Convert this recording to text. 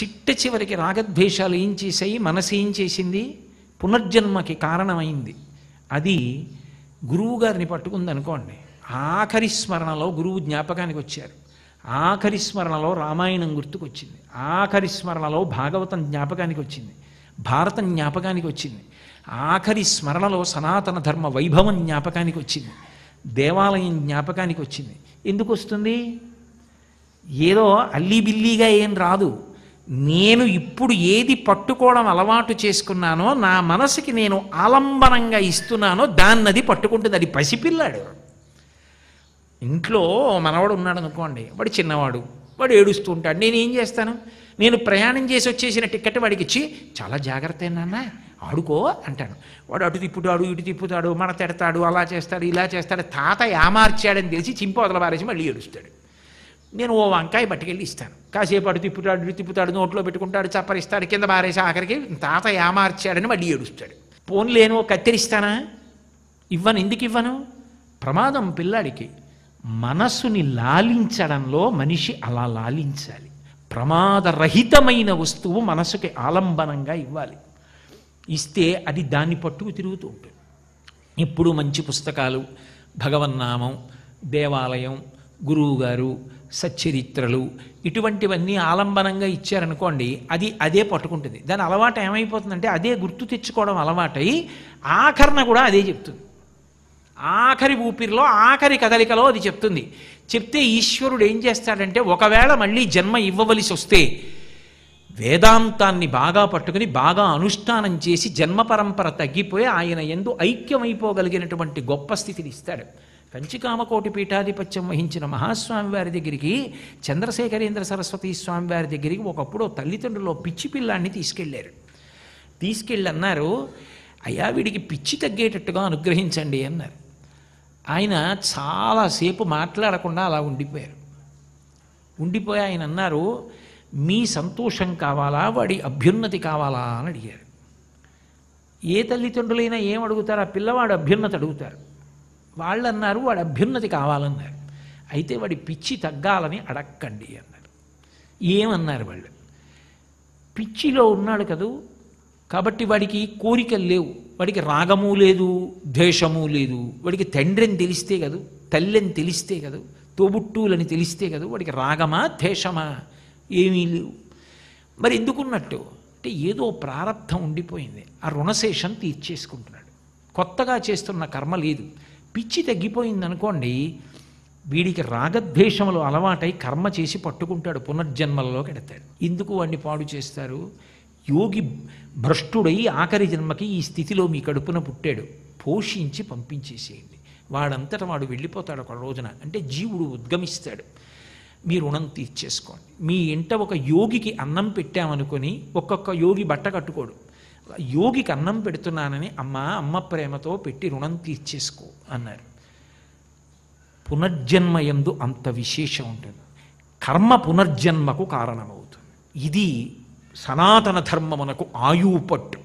చిట్ట చివరికి రాగద్వేషాలు ఏం చేశాయి మనసు ఏం చేసింది పునర్జన్మకి కారణమైంది అది గురువుగారిని పట్టుకుందనుకోండి ఆఖరి స్మరణలో గురువు జ్ఞాపకానికి వచ్చారు ఆఖరి స్మరణలో రామాయణం గుర్తుకొచ్చింది ఆఖరి స్మరణలో భాగవతం జ్ఞాపకానికి వచ్చింది భారతం జ్ఞాపకానికి వచ్చింది ఆఖరి స్మరణలో సనాతన ధర్మ వైభవం జ్ఞాపకానికి వచ్చింది దేవాలయం జ్ఞాపకానికి వచ్చింది ఎందుకు వస్తుంది ఏదో అల్లీబిల్లీగా ఏం రాదు నేను ఇప్పుడు ఏది పట్టుకోవడం అలవాటు చేసుకున్నానో నా మనసుకి నేను ఆలంబనంగా ఇస్తున్నానో దాన్నది పట్టుకుంటుంది అది పసిపిల్లాడు ఇంట్లో మనవాడు ఉన్నాడు అనుకోండి వాడు చిన్నవాడు వాడు ఏడుస్తూ ఉంటాడు నేను ఏం చేస్తాను నేను ప్రయాణం చేసి వచ్చేసిన టికెట్ వాడికి ఇచ్చి చాలా జాగ్రత్త నాన్న ఆడుకో అంటాను వాడు అటు తిప్పుతాడు ఇటు తిప్పుతాడు మన తిడతాడు అలా చేస్తాడు ఇలా చేస్తాడు తాత ఏమార్చాడని తెలిసి చింప వదలబారేసి మళ్ళీ ఏడుస్తాడు నేను ఓ వంకాయ పట్టుకెళ్ళి ఇస్తాను కాసేపాడు తిప్పుతాడు తిప్పుతాడు నోట్లో పెట్టుకుంటాడు చప్పరిస్తాడు కింద బారేసి ఆఖరికి తాత ఏమార్చాడని మళ్ళీ ఏడుస్తాడు ఫోన్ లేను కత్తిరిస్తానా ఇవ్వను ఎందుకు ఇవ్వను ప్రమాదం పిల్లాడికి మనస్సుని లాలించడంలో మనిషి అలా లాలించాలి ప్రమాదరహితమైన వస్తువు మనసుకి ఆలంబనంగా ఇవ్వాలి ఇస్తే అది దాన్ని పట్టుకు తిరుగుతూ ఉంటుంది ఎప్పుడూ మంచి పుస్తకాలు భగవన్నామం దేవాలయం గురువుగారు సచ్చరిత్రలు ఇటువంటివన్నీ ఆలంబనంగా ఇచ్చారనుకోండి అది అదే పట్టుకుంటుంది దాని అలవాటు ఏమైపోతుందంటే అదే గుర్తు తెచ్చుకోవడం అలవాటై ఆఖరణ కూడా అదే చెప్తుంది ఆఖరి ఊపిరిలో ఆఖరి కదలికలో అది చెప్తుంది చెప్తే ఈశ్వరుడు ఏం చేస్తాడంటే ఒకవేళ మళ్ళీ జన్మ ఇవ్వవలసి వస్తే వేదాంతాన్ని బాగా పట్టుకుని బాగా అనుష్ఠానం చేసి జన్మ పరంపర తగ్గిపోయి ఆయన ఎందు ఐక్యమైపోగలిగినటువంటి గొప్ప స్థితిని ఇస్తాడు కంచికామకోటి పీఠాధిపత్యం వహించిన మహాస్వామి వారి దగ్గరికి చంద్రశేఖరేంద్ర సరస్వతి స్వామి వారి దగ్గరికి ఒకప్పుడు తల్లిదండ్రులు పిచ్చి పిల్లాన్ని తీసుకెళ్లారు తీసుకెళ్ళి అన్నారు అయ్యా వీడికి పిచ్చి తగ్గేటట్టుగా అనుగ్రహించండి అన్నారు ఆయన చాలాసేపు మాట్లాడకుండా అలా ఉండిపోయారు ఉండిపోయి ఆయన అన్నారు మీ సంతోషం కావాలా వాడి అభ్యున్నతి కావాలా అని అడిగారు ఏ తల్లిదండ్రులైనా ఏం అడుగుతారు ఆ పిల్లవాడు అభ్యున్నతి అడుగుతారు వాళ్ళు అన్నారు వాడు అభ్యున్నతి కావాలన్నారు అయితే వాడి పిచ్చి తగ్గాలని అడక్కండి అన్నారు ఏమన్నారు వాళ్ళు పిచ్చిలో ఉన్నాడు కదూ కాబట్టి వాడికి కోరికలు లేవు వాడికి రాగము లేదు ద్వేషము లేదు వాడికి తండ్రి అని తెలిస్తే కదూ తల్లి అని తెలిస్తే కదూ తోబుట్టూలని తెలిస్తే కదూ వాడికి రాగమా ద్వేషమా ఏమీ లేవు మరి ఎందుకున్నట్టు అంటే ఏదో ప్రారంభం ఉండిపోయింది ఆ రుణశేషం తీర్చేసుకుంటున్నాడు కొత్తగా చేస్తున్న కర్మ లేదు పిచ్చి తగ్గిపోయింది అనుకోండి వీడికి రాగద్వేషములు అలవాటై కర్మ చేసి పట్టుకుంటాడు పునర్జన్మలలో కెడతాడు ఎందుకు వాడిని పాడు చేస్తారు యోగి భ్రష్టుడై ఆఖరి జన్మకి ఈ స్థితిలో మీ కడుపున పుట్టాడు పోషించి పంపించేసేయండి వాడంతట వాడు వెళ్ళిపోతాడు ఒక రోజున అంటే జీవుడు ఉద్గమిస్తాడు మీ రుణం తీర్చేసుకోండి మీ ఇంట ఒక యోగికి అన్నం పెట్టామనుకొని ఒక్కొక్క యోగి బట్ట కట్టుకోడు యోగికి అన్నం పెడుతున్నానని అమ్మ అమ్మ ప్రేమతో పెట్టి రుణం తీర్చేసుకో అన్నారు పునర్జన్మయందు అంత విశేషం ఉంటుంది కర్మ పునర్జన్మకు కారణమవుతుంది ఇది సనాతన ధర్మమునకు ఆయుపట్టు